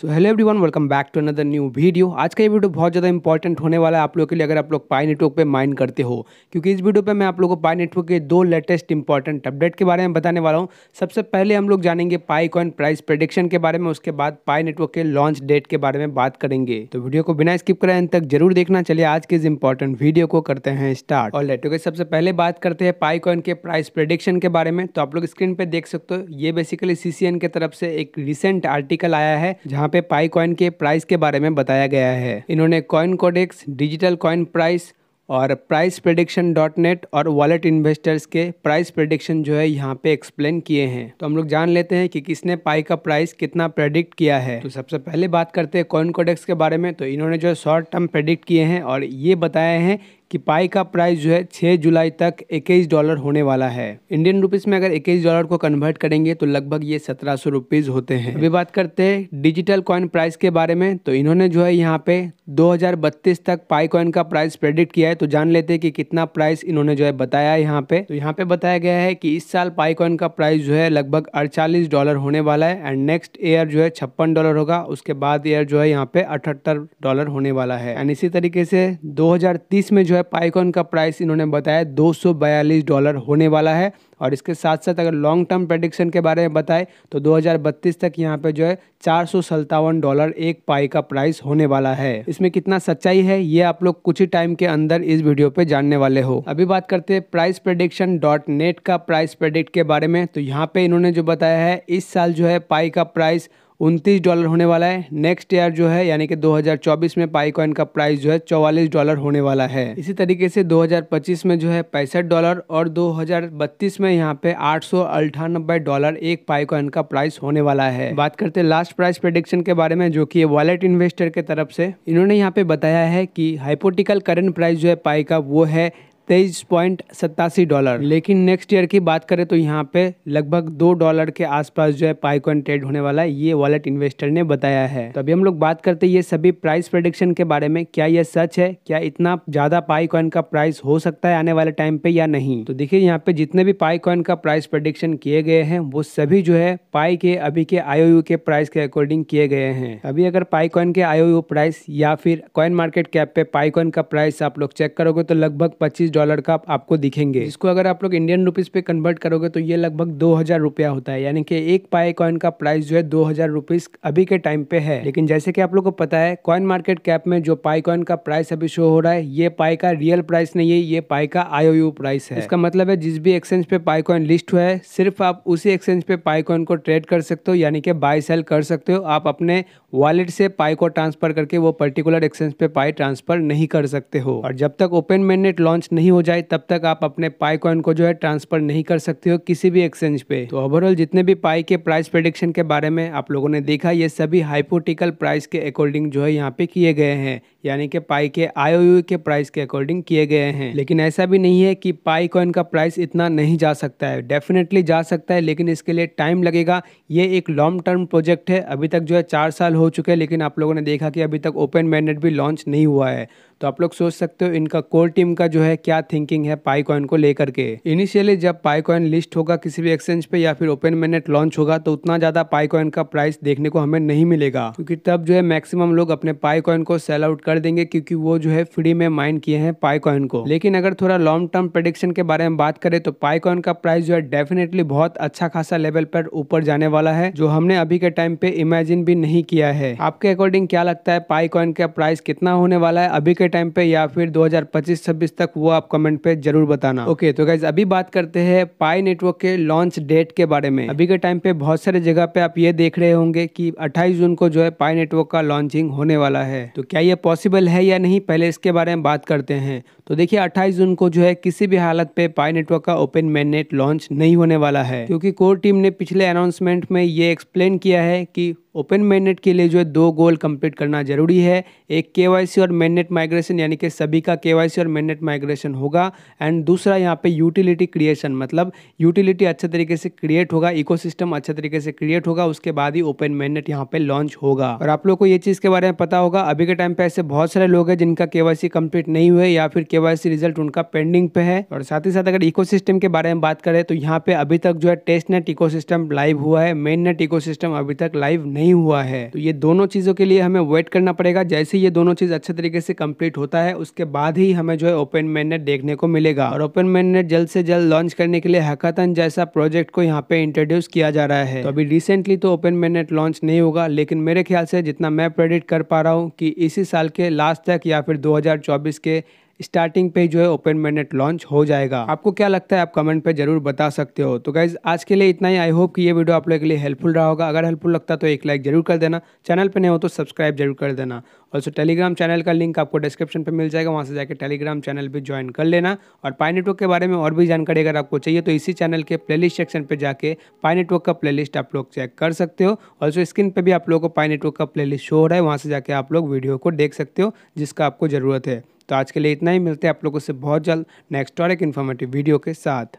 so hello everyone welcome back to another new video आज का ये वीडियो बहुत ज़्यादा इंपॉर्टेंट होने वाला है आप लोगों के लिए अगर आप लोग पाई नेटवर्क पे माइन करते हो क्योंकि इस वीडियो पे मैं आप लोगों को पाई नेटवर्क के दो लेटेस्ट इंपॉर्टेंट अपडेट के बारे में बताने वाला हूँ सबसे पहले हम लोग जानेंगे पाई कॉइन प्राइस प्रडिक्शन के बारे में उसके बाद पाई नेटवर्क के लॉन्च डेट के बारे में बात करेंगे तो वीडियो को बिना स्किप कराए तक जरूर देखना चलिए आज के इस इंपॉर्टेंट वीडियो को करते हैं स्टार्ट और लेटो सबसे पहले बात करते हैं पाई कॉइन के प्राइस प्रडिक्शन के बारे में तो आप लोग स्क्रीन पर देख सकते हो ये बेसिकली सी के तरफ से एक रिसेंट आर्टिकल आया है जहाँ पे पाई कॉइन के प्राइस के बारे में बताया गया है इन्होंने coin codex digital coin price और प्राइस प्रडिक्शन डॉट नेट और वॉलेट इन्वेस्टर्स के प्राइस प्रडिक्शन जो है यहाँ पे एक्सप्लेन किए हैं तो हम लोग जान लेते हैं कि किसने पाई का प्राइस कितना प्रेडिक्ट किया है तो सबसे पहले बात करते हैं कॉइन कोडेक्स के बारे में तो इन्होंने जो है शॉर्ट टर्म प्रेडिक्ट किए हैं और ये बताए हैं कि पाई का प्राइस जो है 6 जुलाई तक इक्कीस डॉलर होने वाला है इंडियन रुपीस में अगर इक्कीस डॉलर को कन्वर्ट करेंगे तो लगभग ये सत्रह सौ रुपीज होते हैं अभी बात करते हैं डिजिटल कॉइन प्राइस के बारे में तो इन्होंने जो है यहाँ पे 2032 तक पाई कॉइन का प्राइस प्रेडिक्ट किया है तो जान लेते हैं कि कितना प्राइस इन्होंने जो है बताया है यहाँ पे तो यहाँ पे बताया गया है कि इस साल पाई कॉइन का प्राइस जो है लगभग अड़चालीस डॉलर होने वाला है एंड नेक्स्ट ईयर जो है छप्पन डॉलर होगा उसके बाद ईयर जो है यहाँ पे अठहत्तर डॉलर होने वाला है एंड इसी तरीके से दो में जो है है पाइकॉन का प्राइस इन्होंने बताया दो डॉलर होने वाला है और इसके साथ साथ अगर लॉन्ग टर्म प्रडिक्शन के बारे में बताएं तो 2032 तक यहाँ पे जो है चार डॉलर एक पाई का प्राइस होने वाला है इसमें कितना सच्चाई है ये आप लोग कुछ ही टाइम के अंदर इस वीडियो पे जानने वाले हो अभी बात करते हैं प्राइस प्रडिक्शन डॉट नेट का प्राइस प्रेडिक्ट के बारे में तो यहाँ पे इन्होंने जो बताया है इस साल जो है पाई का प्राइस उनतीस डॉलर होने वाला है नेक्स्ट ईयर जो है यानी कि 2024 में पाई कॉइन का प्राइस जो है चौवालीस डॉलर होने वाला है इसी तरीके से 2025 में जो है पैंसठ डॉलर और 2032 में यहाँ पे आठ डॉलर एक पाई कॉइन का प्राइस होने वाला है बात करते हैं लास्ट प्राइस प्रोडिक्शन के बारे में जो की वॉलेट इन्वेस्टर के तरफ से इन्होंने यहाँ पे बताया है की हाइपोटिकल करेंट प्राइस जो है पाई का वो है तेईस पॉइंट सत्तासी डॉलर लेकिन नेक्स्ट ईयर की बात करें तो यहाँ पे लगभग दो डॉलर के आसपास जो है पाइकॉन ट्रेड होने वाला है ये वॉलेट इन्वेस्टर ने बताया है तो अभी हम लोग बात करते हैं ये सभी प्राइस प्रोडिक्शन के बारे में क्या ये सच है क्या इतना ज्यादा पाइकॉइन का प्राइस हो सकता है आने वाले टाइम पे या नहीं तो देखिये यहाँ पे जितने भी पाइकॉइन का प्राइस प्रोडिक्शन किए गए हैं वो सभी जो है पाई के अभी के आईओ के प्राइस के अकॉर्डिंग किए गए हैं अभी अगर पाइकॉइन के आईओ प्राइस या फिर कॉइन मार्केट कैप पे पाइकॉइन का प्राइस आप लोग चेक करोगे तो लगभग पच्चीस डॉलर का आपको दिखेंगे इसको अगर आप लोग इंडियन रुपीज़ पे कन्वर्ट करोगे तो ये लगभग दो हज़ार रुपया होता है यानी कि एक पाए कॉइन का प्राइस जो है दो हज़ार रुपीज़ अभी के टाइम पे है लेकिन जैसे कि आप लोग को पता है कॉइन मार्केट कैप में जो पाई कॉइन का प्राइस अभी शो हो रहा है ये पाई का रियल प्राइस नहीं है ये पाई का आईओ प्राइस है इसका मतलब है जिस भी एक्सचेंज पे पाई कॉइन लिस्ट हुआ है सिर्फ आप उसी एक्सचेंज पे पाई कॉइन को ट्रेड कर सकते हो यानी कि बाय सेल कर सकते हो आप अपने वॉलेट से पाई को ट्रांसफर करके वो पर्टिकुलर एक्सचेंज पे पाई ट्रांसफर नहीं कर सकते हो और जब तक ओपन मेननेट लॉन्च नहीं नहीं हो जाए तब तक आप अपने पाई कॉइन को जो है ट्रांसफर नहीं कर सकते हो किसी भी एक्सचेंज पे तो ओवरऑल जितने भी पाई के प्राइस प्रेडिक्शन के बारे में आप लोगों ने देखा ये सभी हाइपोटिकल प्राइस के अकॉर्डिंग जो है यहाँ पे किए गए हैं यानी कि पाई के आईओयू के प्राइस के अकॉर्डिंग किए गए हैं लेकिन ऐसा भी नहीं है कि पाई कॉइन का प्राइस इतना नहीं जा सकता है डेफिनेटली जा सकता है लेकिन इसके लिए टाइम लगेगा ये एक लॉन्ग टर्म प्रोजेक्ट है अभी तक जो है चार साल हो चुके हैं लेकिन आप लोगों ने देखा कि अभी तक ओपन मैंडेट भी लॉन्च नहीं हुआ है तो आप लोग सोच सकते हो इनका कोर टीम का जो है क्या थिंकिंग है पाई कॉइन को लेकर के इनिशियली जब पाई कॉइन लिस्ट होगा किसी भी एक्सचेंज पे या फिर ओपन मैनेट लॉन्च होगा तो उतना ज़्यादा पाई कॉइन का प्राइस देखने को हमें नहीं मिलेगा क्योंकि तब जो है मैक्सिमम लोग अपने पाई कॉइन को सेल आउट कर देंगे क्योंकि वो जो है फ्री में माइंड किए हैं पाईकॉइन को लेकिन अगर थोड़ा लॉन्ग टर्म प्रोडिक्शन के बारे में बात करें तो पाईकॉइन का प्राइस जो है डेफिनेटली बहुत अच्छा खासा लेवल पर ऊपर जाने वाला है जो हमने अभी के टाइम पे इमेजिन भी नहीं किया है आपके अकॉर्डिंग क्या लगता है पाईकॉइन का प्राइस कितना होने वाला है अभी के टाइम पे या फिर दो हजार तक वो आप कमेंट पे जरूर बताना ओके तो गाइज अभी बात करते हैं पाई नेटवर्क के लॉन्च डेट के बारे में अभी के टाइम पे बहुत सारे जगह पे आप ये देख रहे होंगे की अट्ठाईस जून को जो है पाई नेटवर्क का लॉन्चिंग होने वाला है तो क्या ये पॉसिबल पॉसिबल है या नहीं पहले इसके बारे में बात करते हैं तो देखिए 28 जून को जो है किसी भी हालत पे पाई नेटवर्क का ओपन मैननेट लॉन्च नहीं होने वाला है क्योंकि कोर टीम ने पिछले अनाउंसमेंट में ये एक्सप्लेन किया है कि ओपन मेननेट के लिए जो है दो गोल कंप्लीट करना जरूरी है एक केवाईसी और मेननेट माइग्रेशन यानी कि सभी का केवाईसी और मेननेट माइग्रेशन होगा एंड दूसरा यहाँ पे यूटिलिटी क्रिएशन मतलब यूटिलिटी अच्छे तरीके से क्रिएट होगा इकोसिस्टम अच्छे तरीके से क्रिएट होगा उसके बाद ही ओपन मेननेट यहाँ पे लॉन्च होगा और आप लोग को ये चीज़ के बारे में पता होगा अभी के टाइम पे ऐसे बहुत सारे लोग हैं जिनका केवासी कंप्लीट नहीं हुए या फिर केवासी रिजल्ट उनका पेंडिंग पे है और साथ ही साथ अगर इको के बारे में बात करें तो यहाँ पे अभी तक जो है टेस्ट नेट इकोसिस्टम लाइव हुआ है मेन नेट इकोसिस्टम अभी तक लाइव नहीं नहीं हुआ है तो ये दोनों चीज़ों के लिए हमें वेट करना पड़ेगा जैसे ये दोनों चीज़ अच्छे तरीके से कंप्लीट होता है उसके बाद ही हमें जो है ओपन मैननेट देखने को मिलेगा और ओपन मैननेट जल्द से जल्द लॉन्च करने के लिए हैकाथन जैसा प्रोजेक्ट को यहाँ पे इंट्रोड्यूस किया जा रहा है तो अभी रिसेंटली तो ओपन मैननेट लॉन्च नहीं होगा लेकिन मेरे ख्याल से जितना मैं प्रेडिक्ट कर पा रहा हूँ कि इसी साल के लास्ट तक या फिर 2024 के स्टार्टिंग पे जो है ओपन मैनेट लॉन्च हो जाएगा आपको क्या लगता है आप कमेंट पे जरूर बता सकते हो तो गाइज आज के लिए इतना ही आई होप कि ये वीडियो आप लोगों के लिए हेल्पफुल रहा होगा अगर हेल्पफुल लगता तो एक लाइक जरूर कर देना चैनल पर नहीं हो तो सब्सक्राइब जरूर कर देना ऑल्सो टेलीग्राम चैनल का लिंक आपको डिस्क्रिप्शन पर मिल जाएगा वहाँ से जाकर टेलीग्राम चैनल भी ज्वाइन कर लेना और पाई नेटवर्क के बारे में और भी जानकारी अगर आपको चाहिए तो इसी चैनल के प्लेलिस्ट सेक्शन पर जाकर पाई नेटवर्क का प्ले आप लोग चेक कर सकते हो ऑल्सो स्क्रीन पर भी आप लोगों को पाई नेटवर्क का प्लेलिस्ट शो हो रहा है वहाँ से जाके आप लोग वीडियो को देख सकते हो जिसका आपको ज़रूरत है तो आज के लिए इतना ही मिलते हैं आप लोगों से बहुत जल्द नेक्स्ट और एक इन्फॉर्मेटिव वीडियो के साथ